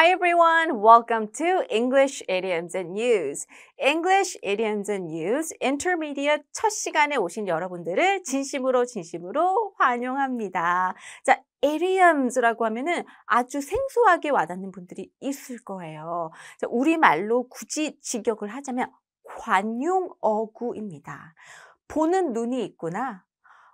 Hi everyone, welcome to English Idioms and News. English Idioms and News Intermediate 첫 시간에 오신 여러분들을 진심으로 진심으로 환영합니다. 자, idiots라고 하면은 아주 생소하게 와닿는 분들이 있을 거예요. 자, 우리말로 굳이 직역을 하자면 관용어구입니다. 보는 눈이 있구나.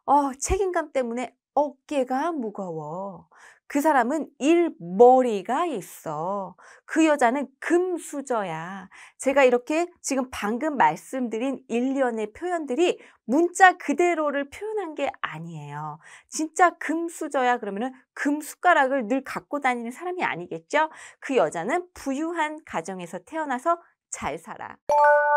어, 책임감 때문에 어깨가 무거워. 그 사람은 일머리가 있어. 그 여자는 금수저야. 제가 이렇게 지금 방금 말씀드린 일련의 표현들이 문자 그대로를 표현한 게 아니에요. 진짜 금수저야 그러면은 금숟가락을 늘 갖고 다니는 사람이 아니겠죠? 그 여자는 부유한 가정에서 태어나서 잘 살아.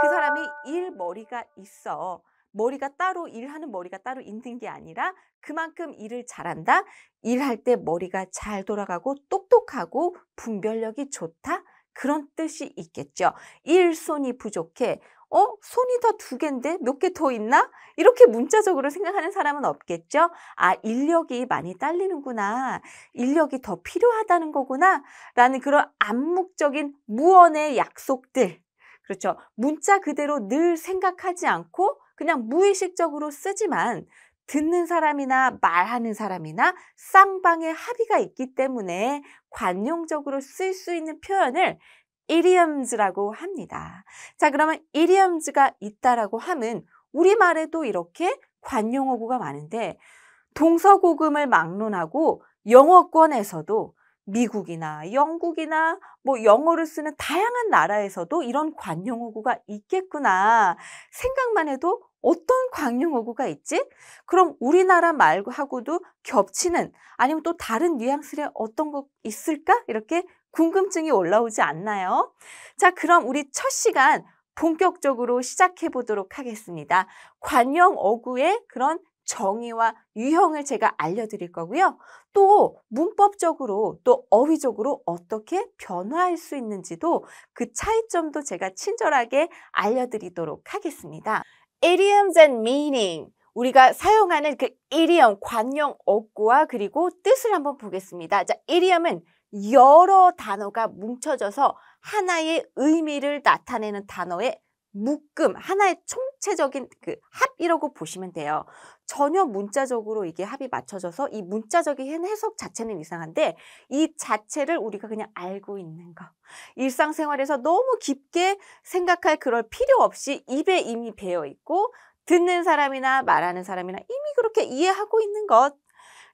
그 사람이 일머리가 있어. 머리가 따로 일하는 머리가 따로 있는 게 아니라 그만큼 일을 잘한다. 일할 때 머리가 잘 돌아가고 똑똑하고 분별력이 좋다. 그런 뜻이 있겠죠. 일손이 부족해. 어? 손이 다두 개인데 몇 개 더 있나? 이렇게 문자적으로 생각하는 사람은 없겠죠? 아, 인력이 많이 딸리는구나. 인력이 더 필요하다는 거구나. 라는 그런 암묵적인 무언의 약속들. 그렇죠. 문자 그대로 늘 생각하지 않고 그냥 무의식적으로 쓰지만 듣는 사람이나 말하는 사람이나 쌍방의 합의가 있기 때문에 관용적으로 쓸 수 있는 표현을 idiots라고 합니다. 자, 그러면 idiots가 있다라고 하면 우리말에도 이렇게 관용어구가 많은데 동서고금을 막론하고 영어권에서도 미국이나 영국이나 뭐 영어를 쓰는 다양한 나라에서도 이런 관용어구가 있겠구나 생각만 해도 어떤 광역어구가 있지? 그럼 우리나라 말고 하고도 겹치는 아니면 또 다른 뉘앙스의 어떤 것 있을까? 이렇게 궁금증이 올라오지 않나요? 자, 그럼 우리 첫 시간 본격적으로 시작해 보도록 하겠습니다. 관용어구의 그런 정의와 유형을 제가 알려드릴 거고요. 또 문법적으로 또 어휘적으로 어떻게 변화할 수 있는지도 그 차이점도 제가 친절하게 알려드리도록 하겠습니다. idioms and meaning 우리가 사용하는 그 idiom, 관용 어구와 그리고 뜻을 한번 보겠습니다. 자, idiom은 여러 단어가 뭉쳐져서 하나의 의미를 나타내는 단어의 묶음, 하나의 총체적인 그 합이라고 보시면 돼요. 전혀 문자적으로 이게 합이 맞춰져서 이 문자적인 해석 자체는 이상한데 이 자체를 우리가 그냥 알고 있는 거. 일상생활에서 너무 깊게 생각할 그럴 필요 없이 입에 이미 배어 있고 듣는 사람이나 말하는 사람이나 이미 그렇게 이해하고 있는 것.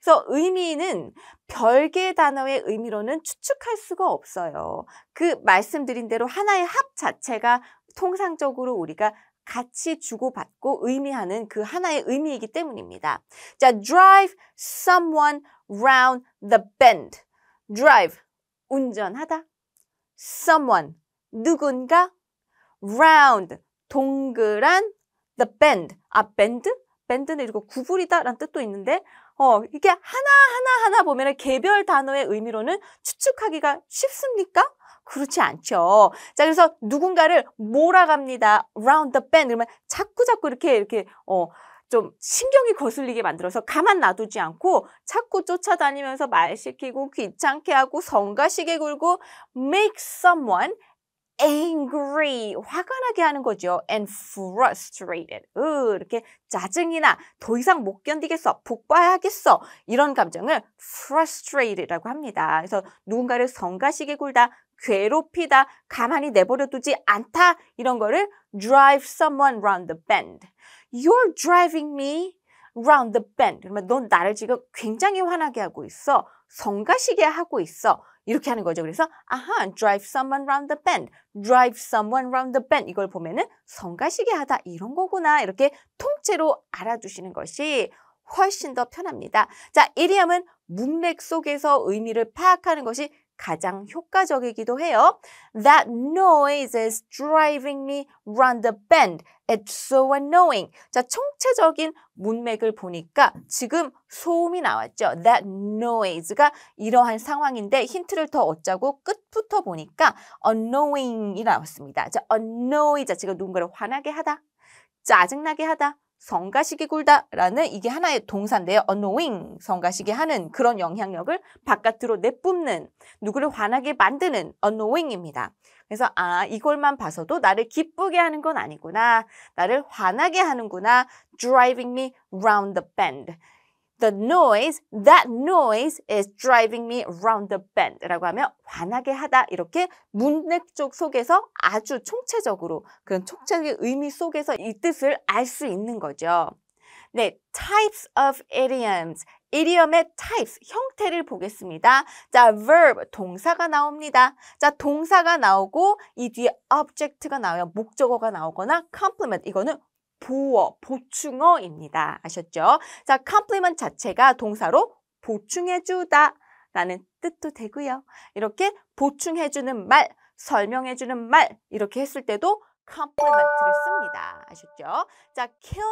그래서 의미는 별개 단어의 의미로는 추측할 수가 없어요. 그 말씀드린 대로 하나의 합 자체가 통상적으로 우리가 같이 주고받고 의미하는 그 하나의 의미이기 때문입니다. 자, drive someone round the bend. drive, 운전하다. someone, 누군가. round, 동그란. the bend, 아, bend? 밴드는 이렇게 구부리다 라는 뜻도 있는데 어, 이게 하나하나 하나 보면 개별 단어의 의미로는 추측하기가 쉽습니까? 그렇지 않죠. 자, 그래서 누군가를 몰아갑니다. round the bend. 그러면 자꾸자꾸 이렇게, 이렇게, 어, 좀 신경이 거슬리게 만들어서 가만 놔두지 않고 자꾸 쫓아다니면서 말 시키고 귀찮게 하고 성가시게 굴고 make someone angry 화가 나게 하는 거죠. and frustrated 으, 이렇게 짜증이나 더 이상 못 견디겠어 복봐야겠어 이런 감정을 frustrated라고 합니다. 그래서 누군가를 성가시게 굴다 괴롭히다, 가만히 내버려 두지 않다 이런 거를 drive someone round the bend. You're driving me round the bend. 그러면 넌 나를 지금 굉장히 화나게 하고 있어. 성가시게 하고 있어. 이렇게 하는 거죠. 그래서 아하, drive someone round the bend, drive someone round the bend 이걸 보면은 성가시게 하다 이런 거구나 이렇게 통째로 알아두시는 것이 훨씬 더 편합니다. 자, 이리엄은 문맥 속에서 의미를 파악하는 것이 가장 효과적이기도 해요. That noise is driving me round the bend. It's so annoying. 자, 총체적인 문맥을 보니까 지금 소음이 나왔죠. That noise가 이러한 상황인데 힌트를 더 얻자고 끝부터 보니까 annoying이 나왔습니다. 자, annoy 자, 지금 누군가를 화나게 하다, 짜증나게 하다, 성가시기 굴다라는 이게 하나의 동사인데요. annoying, 성가시게 하는 그런 영향력을 바깥으로 내뿜는, 누구를 화나게 만드는 annoying입니다. 그래서 아, 이걸만 봐서도 나를 기쁘게 하는 건 아니구나. 나를 화나게 하는구나. driving me round the bend. The noise, that noise is driving me round the bend 라고 하면 환하게 하다 이렇게 문맥 쪽 속에서 아주 총체적으로 그런 총체적인 의미 속에서 이 뜻을 알 수 있는 거죠. 네, types of idioms. 이디엄의 types, 형태를 보겠습니다. 자, verb, 동사가 나옵니다. 자, 동사가 나오고 이 뒤에 object가 나와요. 목적어가 나오거나 complement, 이거는 보어, 보충어입니다. 아셨죠? 자, compliment 자체가 동사로 보충해주다 라는 뜻도 되고요. 이렇게 보충해주는 말, 설명해주는 말 이렇게 했을 때도 compliment를 씁니다. 아셨죠? 자, kill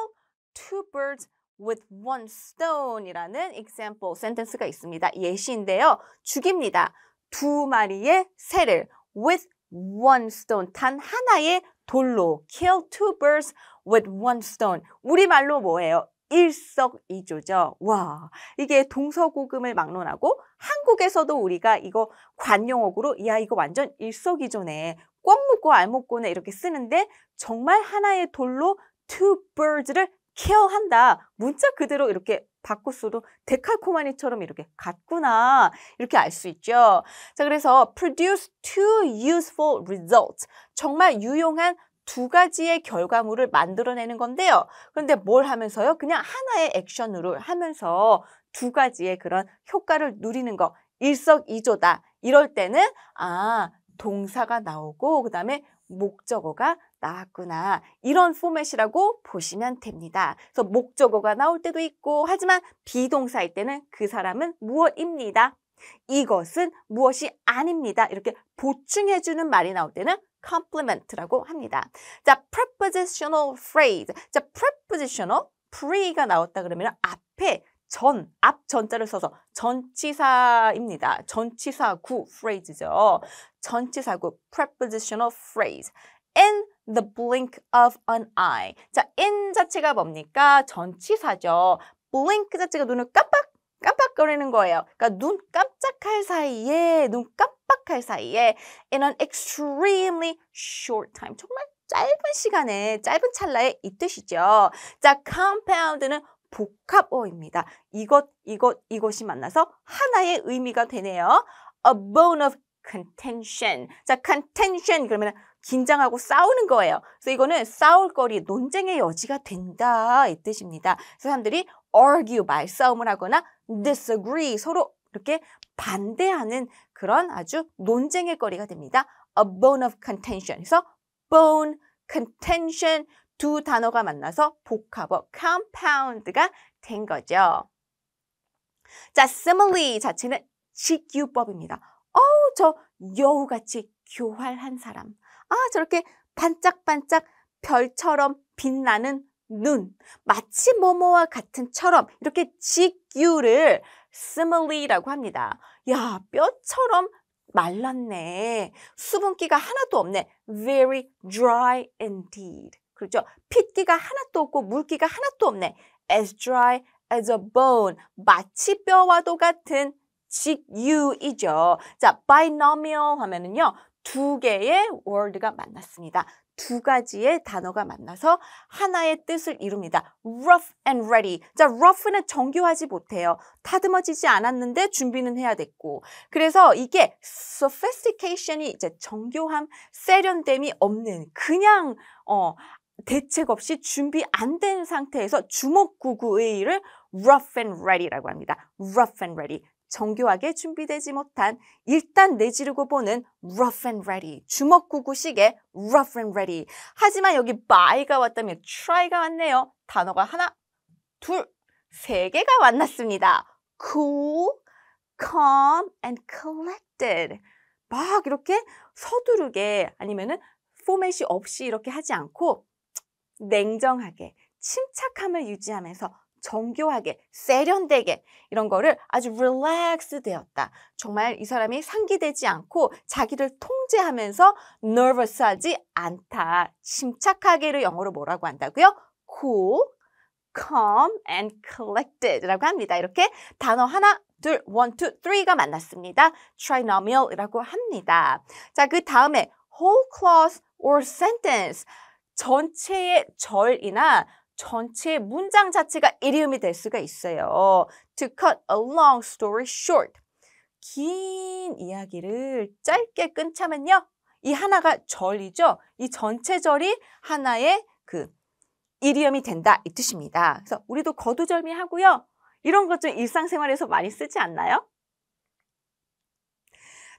two birds with one stone 이라는 example sentence가 있습니다. 예시인데요. 죽입니다. 두 마리의 새를 with one stone 단 하나의 돌로 kill two birds with one stone. 우리말로 뭐예요? 일석이조죠. 와, 이게 동서고금을 막론하고 한국에서도 우리가 이거 관용어구로 야 이거 완전 일석이조네. 꽉 묶고 알 묶고네 이렇게 쓰는데 정말 하나의 돌로 two birds를 케어한다. 문자 그대로 이렇게 바꾸스도 데칼코마니처럼 이렇게 같구나 이렇게 알 수 있죠. 자 그래서 produce two useful results 정말 유용한 두 가지의 결과물을 만들어내는 건데요. 그런데 뭘 하면서요? 그냥 하나의 액션으로 하면서 두 가지의 그런 효과를 누리는 거 일석이조다. 이럴 때는 아 동사가 나오고 그 다음에 목적어가 나왔구나. 이런 포맷이라고 보시면 됩니다. 그래서 목적어가 나올 때도 있고 하지만 비동사일 때는 그 사람은 무엇입니다. 이것은 무엇이 아닙니다. 이렇게 보충해주는 말이 나올 때는 compliment라고 합니다. 자, prepositional phrase. 자, prepositional, pre가 나왔다 그러면 앞에 전, 앞 전자를 써서 전치사입니다. 전치사구 phrase죠. 전치사구 prepositional phrase. and the blink of an eye. 자, in 자체가 뭡니까? 전치사죠. blink 자체가 눈을 깜빡 깜빡거리는 거예요. 그러니까 눈 깜짝할 사이에 눈 깜빡할 사이에 in an extremely short time 정말 짧은 시간에 짧은 찰나에 이 뜻이죠. 자, compound는 복합어입니다. 이것, 이것, 이것이 만나서 하나의 의미가 되네요. A bone of contention. 자, contention 그러면 긴장하고 싸우는 거예요. 그래서 이거는 싸울 거리, 논쟁의 여지가 된다 이 뜻입니다. 사람들이 argue, 말싸움을 하거나 disagree, 서로 이렇게 반대하는 그런 아주 논쟁의 거리가 됩니다. a bone of contention. 그래서 bone, contention 두 단어가 만나서 복합어 compound가 된 거죠. 자, simile 자체는 직유법입니다. 어우, 저 여우같이 교활한 사람. 아, 저렇게 반짝반짝 별처럼 빛나는 눈, 마치 뭐뭐와 같은 처럼 이렇게 직유를 simile라고 합니다. 야, 뼈처럼 말랐네. 수분기가 하나도 없네. Very dry indeed. 그렇죠? 핏기가 하나도 없고 물기가 하나도 없네. As dry as a bone. 마치 뼈와도 같은 직유이죠. 자, binomial 하면은요. 두 개의 word가 만났습니다. 두 가지의 단어가 만나서 하나의 뜻을 이룹니다. rough and ready. 자, rough는 정교하지 못해요. 다듬어지지 않았는데 준비는 해야 됐고. 그래서 이게 sophistication이 이제 정교함, 세련됨이 없는 그냥 어 대책 없이 준비 안 된 상태에서 주먹구구의 일을 rough and ready라고 합니다. rough and ready. 정교하게 준비되지 못한 일단 내지르고 보는 rough and ready 주먹구구식의 rough and ready 하지만 여기 by가 왔다면 try가 왔네요 단어가 하나 둘세 개가 만났습니다 cool, calm and collected 막 이렇게 서두르게 아니면은 포맷이 없이 이렇게 하지 않고 냉정하게 침착함을 유지하면서 정교하게, 세련되게 이런 거를 아주 릴렉스 되었다. 정말 이 사람이 상기되지 않고 자기를 통제하면서 nervous하지 않다. 침착하게를 영어로 뭐라고 한다고요? cool, calm and collected라고 합니다. 이렇게 단어 하나 둘, 원, 투, 쓰리가 만났습니다. trinomial이라고 합니다. 자, 그 다음에 whole clause or sentence 전체의 절이나 전체 문장 자체가 이디엄이 될 수가 있어요. To cut a long story short. 긴 이야기를 짧게 끊자면요. 이 하나가 절이죠. 이 전체 절이 하나의 그 이디엄이 된다 이 뜻입니다. 그래서 우리도 거두절미하고요. 이런 것 좀 일상생활에서 많이 쓰지 않나요?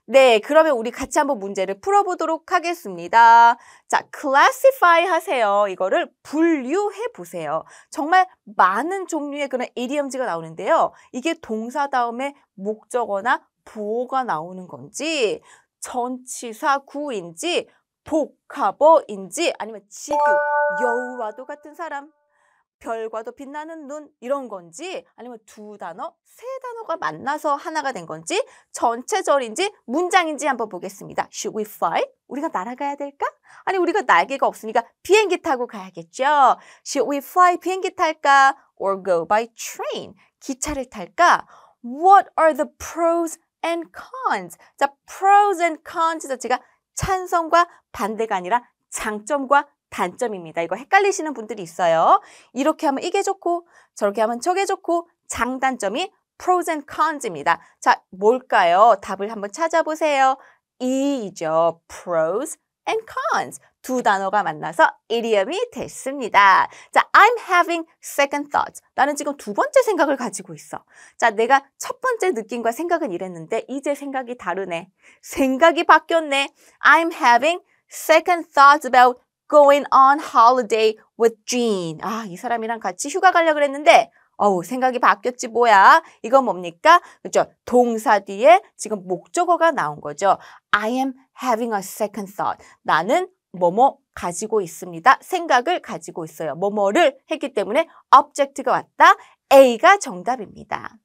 네, 그러면 우리 같이 한번 문제를 풀어보도록 하겠습니다. 자, classify 하세요. 이거를 분류해 보세요. 정말 많은 종류의 그런 이디엄지가 나오는데요. 이게 동사 다음에 목적어나 부호가 나오는 건지 전치사 구인지 복합어인지 아니면 직유, 여우와도 같은 사람 별과도 빛나는 눈 이런 건지 아니면 두 단어, 세 단어가 만나서 하나가 된 건지 전체절인지 문장인지 한번 보겠습니다. Should we fly? 우리가 날아가야 될까? 아니 우리가 날개가 없으니까 비행기 타고 가야겠죠. Should we fly? 비행기 탈까? Or go by train? 기차를 탈까? What are the pros and cons? 자, pros and cons 자체가 찬성과 반대가 아니라 장점과 단점입니다. 이거 헷갈리시는 분들이 있어요. 이렇게 하면 이게 좋고 저렇게 하면 저게 좋고 장단점이 pros and cons입니다. 자, 뭘까요? 답을 한번 찾아보세요. 이죠. pros and cons. 두 단어가 만나서 이디엄이 됐습니다. 자, I'm having second thoughts. 나는 지금 두 번째 생각을 가지고 있어. 자, 내가 첫 번째 느낌과 생각은 이랬는데 이제 생각이 다르네. 생각이 바뀌었네. I'm having second thoughts about going on holiday with Jean. 아, 이 사람이랑 같이 휴가 가려고 그랬는데 어우, 생각이 바뀌었지 뭐야. 이건 뭡니까? 그죠? 동사 뒤에 지금 목적어가 나온 거죠. I am having a second thought. 나는 뭐뭐 가지고 있습니다. 생각을 가지고 있어요. 뭐뭐를 했기 때문에 object가 왔다. A가 정답입니다.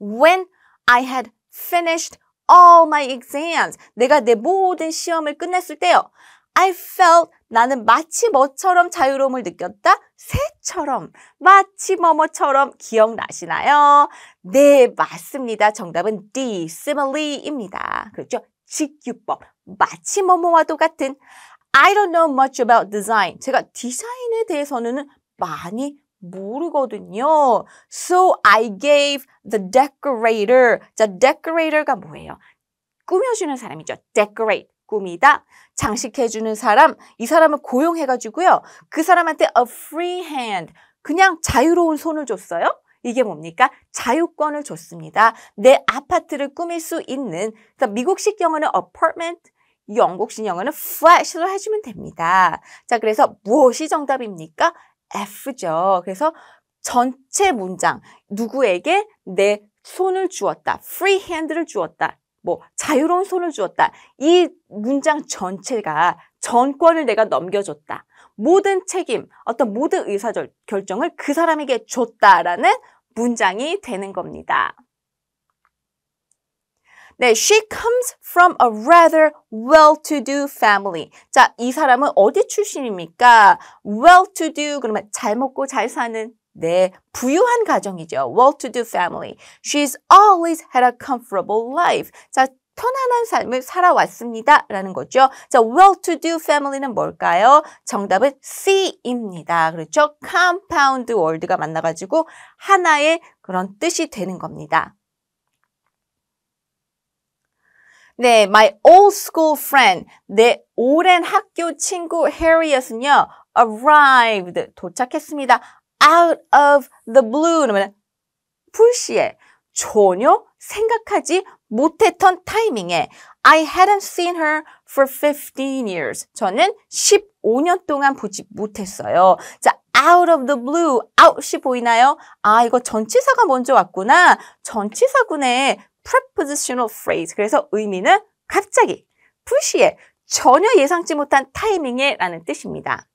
When I had finished all my exams. 내가 내 모든 시험을 끝냈을 때요. I felt 나는 마치 뭐처럼 자유로움을 느꼈다. 새처럼 마치 뭐뭐처럼 기억나시나요? 네, 맞습니다. 정답은 D, simily입니다. 그렇죠? 직유법, 마치 뭐뭐와도 같은 I don't know much about design. 제가 디자인에 대해서는 많이 모르거든요. So I gave the decorator. 자, decorator가 뭐예요? 꾸며주는 사람이죠. decorate. 꾸미다, 장식해주는 사람, 이 사람을 고용해가지고요. 그 사람한테 a free hand, 그냥 자유로운 손을 줬어요. 이게 뭡니까? 자유권을 줬습니다. 내 아파트를 꾸밀 수 있는, 그러니까 미국식 영어는 apartment, 영국식 영어는 f l a s 로 해주면 됩니다. 자, 그래서 무엇이 정답입니까? F죠. 그래서 전체 문장, 누구에게 내 손을 주었다, free hand를 주었다, 뭐 자유로운 손을 주었다. 이 문장 전체가 전권을 내가 넘겨줬다. 모든 책임, 어떤 모든 의사결정을 그 사람에게 줬다라는 문장이 되는 겁니다. 네, she comes from a rather well-to-do family. 자, 이 사람은 어디 출신입니까? well-to-do 그러면 잘 먹고 잘 사는 네, 부유한 가정이죠. well-to-do family. She's always had a comfortable life. 자, 편안한 삶을 살아왔습니다. 라는 거죠. 자, well-to-do family는 뭘까요? 정답은 C입니다. 그렇죠? compound word가 만나가지고 하나의 그런 뜻이 되는 겁니다. 네, my old school friend, 내 오랜 학교 친구 해리엇은요, arrived, 도착했습니다. out of the blue, 그러면 불시에 전혀 생각하지 못했던 타이밍에 I hadn't seen her for 15 years. 저는 15년 동안 보지 못했어요. 자, out of the blue, out이 보이나요? 아, 이거 전치사가 먼저 왔구나. 전치사군에 prepositional phrase. 그래서 의미는 갑자기, 푸시에, 전혀 예상치 못한 타이밍에 라는 뜻입니다.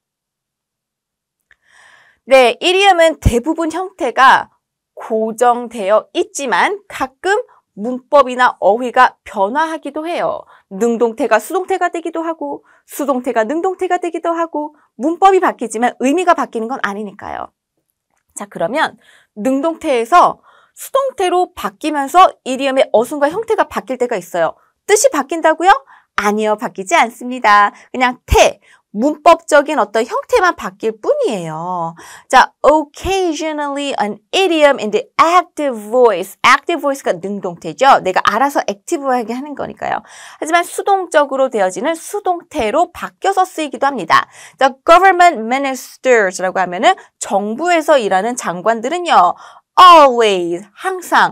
네, 이리엄은 대부분 형태가 고정되어 있지만 가끔 문법이나 어휘가 변화하기도 해요. 능동태가 수동태가 되기도 하고 수동태가 능동태가 되기도 하고 문법이 바뀌지만 의미가 바뀌는 건 아니니까요. 자, 그러면 능동태에서 수동태로 바뀌면서 이디엄의 어순과 형태가 바뀔 때가 있어요. 뜻이 바뀐다고요? 아니요, 바뀌지 않습니다. 그냥 태, 문법적인 어떤 형태만 바뀔 뿐이에요. 자, occasionally an idiom in the active voice. active voice가 능동태죠. 내가 알아서 액티브하게 하는 거니까요. 하지만 수동적으로 되어지는 수동태로 바뀌어서 쓰이기도 합니다. The government ministers라고 하면은 정부에서 일하는 장관들은요. always 항상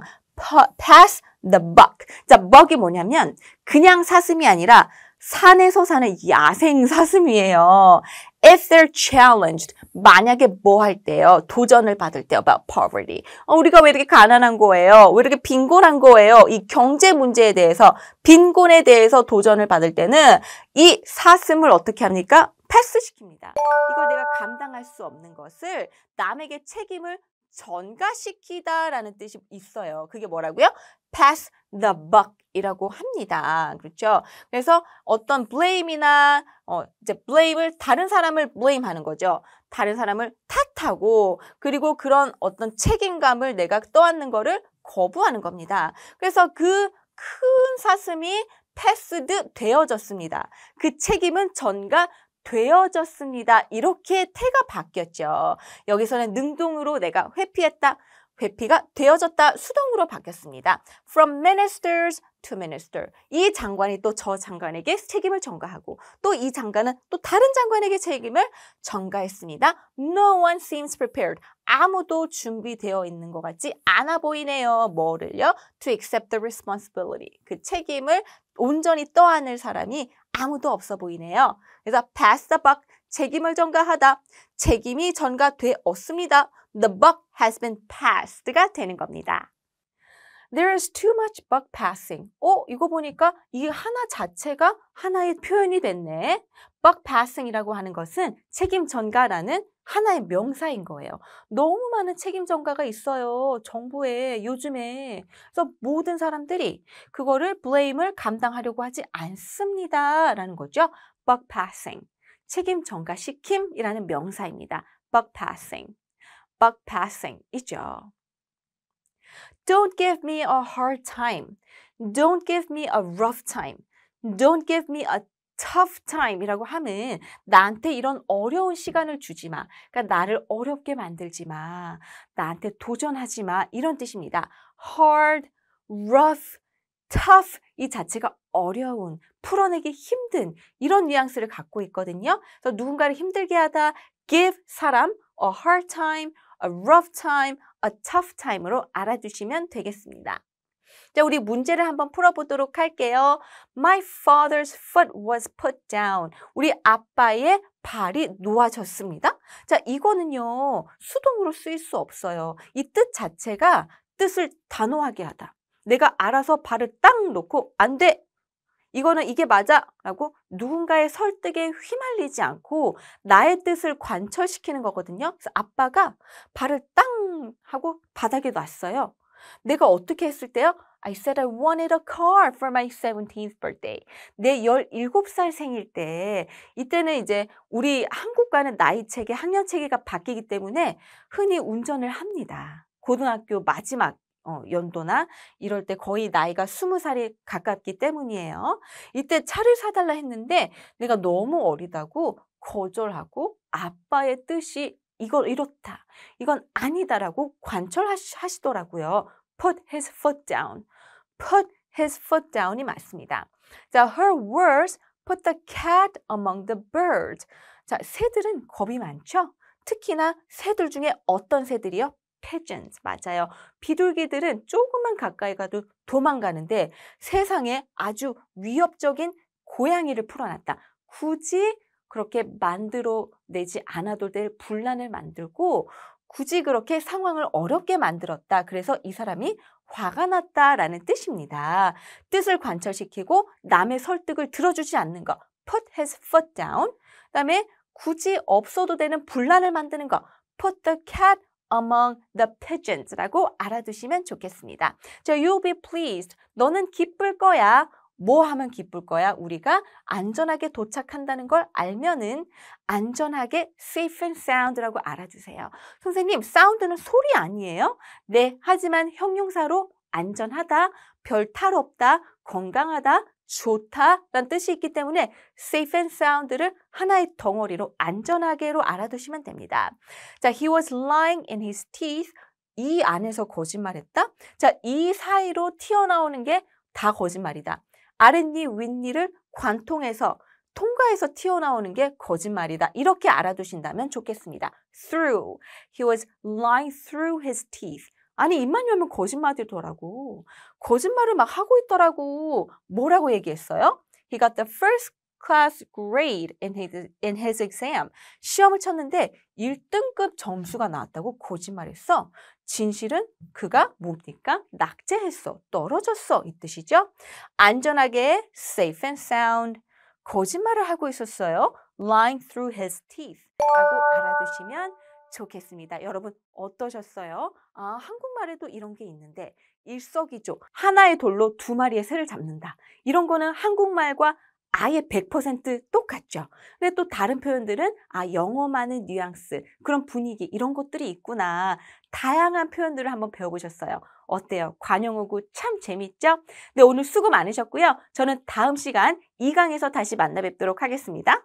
pass the buck. 자, buck이 뭐냐면 그냥 사슴이 아니라 산에서 사는 야생 사슴이에요. If they're challenged, 만약에 뭐 할 때요? 도전을 받을 때 about poverty. 어, 우리가 왜 이렇게 가난한 거예요? 왜 이렇게 빈곤한 거예요? 이 경제 문제에 대해서, 빈곤에 대해서 도전을 받을 때는 이 사슴을 어떻게 합니까? 패스시킵니다. 이걸 내가 감당할 수 없는 것을 남에게 책임을 전가시키다라는 뜻이 있어요. 그게 뭐라고요? pass the buck이라고 합니다. 그렇죠? 그래서 어떤 blame이나 어 이제 blame을 다른 사람을 blame하는 거죠. 다른 사람을 탓하고 그리고 그런 어떤 책임감을 내가 떠안는 거를 거부하는 겁니다. 그래서 그 큰 사슴이 패스드 되어졌습니다. 그 책임은 전가 되어졌습니다. 이렇게 태가 바뀌었죠. 여기서는 능동으로 내가 회피했다. 회피가 되어졌다 수동으로 바뀌었습니다. From ministers to minister. 이 장관이 또 저 장관에게 책임을 전가하고 또 이 장관은 또 다른 장관에게 책임을 전가했습니다. No one seems prepared. 아무도 준비되어 있는 것 같지 않아 보이네요. 뭐를요? To accept the responsibility. 그 책임을 온전히 떠안을 사람이 아무도 없어 보이네요. 그래서 pass the buck. 책임을 전가하다. 책임이 전가되었습니다. The buck has been passed가 되는 겁니다. There is too much b u k passing. 어, 이거 보니까 이 하나 자체가 하나의 표현이 됐네. b u k passing이라고 하는 것은 책임 전가라는 하나의 명사인 거예요. 너무 많은 책임 전가가 있어요. 정부에 요즘에. 그래서 모든 사람들이 그거를 blame을 감당하려고 하지 않습니다. 라는 거죠. b u k passing. 책임 전가시킴이라는 명사입니다. b u k passing. b u k passing이죠. Don't give me a hard time. Don't give me a rough time. Don't give me a tough time이라고 하면 나한테 이런 어려운 시간을 주지 마. 그러니까 나를 어렵게 만들지 마. 나한테 도전하지 마. 이런 뜻입니다. hard, rough, tough 이 자체가 어려운, 풀어내기 힘든 이런 뉘앙스를 갖고 있거든요. 그래서 누군가를 힘들게 하다 give 사람 a hard time a rough time, a tough time으로 알아두시면 되겠습니다. 자, 우리 문제를 한번 풀어보도록 할게요. My father's foot was put down. 우리 아빠의 발이 놓아졌습니다. 자, 이거는요, 수동으로 쓰일 수 없어요. 이 뜻 자체가 뜻을 단호하게 하다. 내가 알아서 발을 딱 놓고, 안 돼! 이거는 이게 맞아 라고 누군가의 설득에 휘말리지 않고 나의 뜻을 관철시키는 거거든요. 그래서 아빠가 발을 땅 하고 바닥에 놨어요. 내가 어떻게 했을 때요? I said I wanted a car for my 17th birthday. 내 17살 생일 때 이때는 이제 우리 한국과는 나이 체계, 학년 체계가 바뀌기 때문에 흔히 운전을 합니다. 고등학교 마지막 어, 연도나 이럴 때 거의 나이가 스무 살이 가깝기 때문이에요. 이때 차를 사달라 했는데 내가 너무 어리다고 거절하고 아빠의 뜻이 이걸 이렇다. 이건 아니다라고 관철하시더라고요. Put his foot down. Put his foot down이 맞습니다. 자, her words put the cat among the birds. 자, 새들은 겁이 많죠? 특히나 새들 중에 어떤 새들이요? p a g e a n s 맞아요. 비둘기들은 조금만 가까이 가도 도망가는데 세상에 아주 위협적인 고양이를 풀어놨다. 굳이 그렇게 만들어내지 않아도 될 분란을 만들고 굳이 그렇게 상황을 어렵게 만들었다. 그래서 이 사람이 화가 났다라는 뜻입니다. 뜻을 관철시키고 남의 설득을 들어주지 않는 것. put his foot down. 그다음에 굳이 없어도 되는 분란을 만드는 것. put the cat among the pigeons라고 알아두시면 좋겠습니다. 자, you'll be pleased. 너는 기쁠 거야. 뭐 하면 기쁠 거야? 우리가 안전하게 도착한다는 걸 알면은 안전하게 safe and sound라고 알아주세요. 선생님, s o u 는 소리 아니에요? 네, 하지만 형용사로 안전하다, 별 탈 없다, 건강하다, 좋다라는 뜻이 있기 때문에 safe and sound를 하나의 덩어리로 안전하게로 알아두시면 됩니다. 자, he was lying in his teeth. 이 안에서 거짓말했다. 자, 이 사이로 튀어나오는 게 다 거짓말이다. 아랫니, 윗니를 관통해서 통과해서 튀어나오는 게 거짓말이다. 이렇게 알아두신다면 좋겠습니다. Through. He was lying through his teeth. 아니 입만 열면 거짓말이더라고. 거짓말을 막 하고 있더라고. 뭐라고 얘기했어요? He got the first class grade in his, in his exam. 시험을 쳤는데 1등급 점수가 나왔다고 거짓말했어. 진실은 그가 뭡니까? 낙제했어. 떨어졌어. 이 뜻이죠. 안전하게 safe and sound. 거짓말을 하고 있었어요. lying through his teeth. 라고 알아두시면 좋겠습니다. 여러분 어떠셨어요? 아, 한국말에도 이런 게 있는데 일석이조 하나의 돌로 두 마리의 새를 잡는다. 이런 거는 한국말과 아예 100% 똑같죠. 근데 또 다른 표현들은 아 영어만의 뉘앙스 그런 분위기 이런 것들이 있구나. 다양한 표현들을 한번 배워보셨어요. 어때요? 관용어구 참 재밌죠? 네 오늘 수고 많으셨고요. 저는 다음 시간 2강에서 다시 만나 뵙도록 하겠습니다.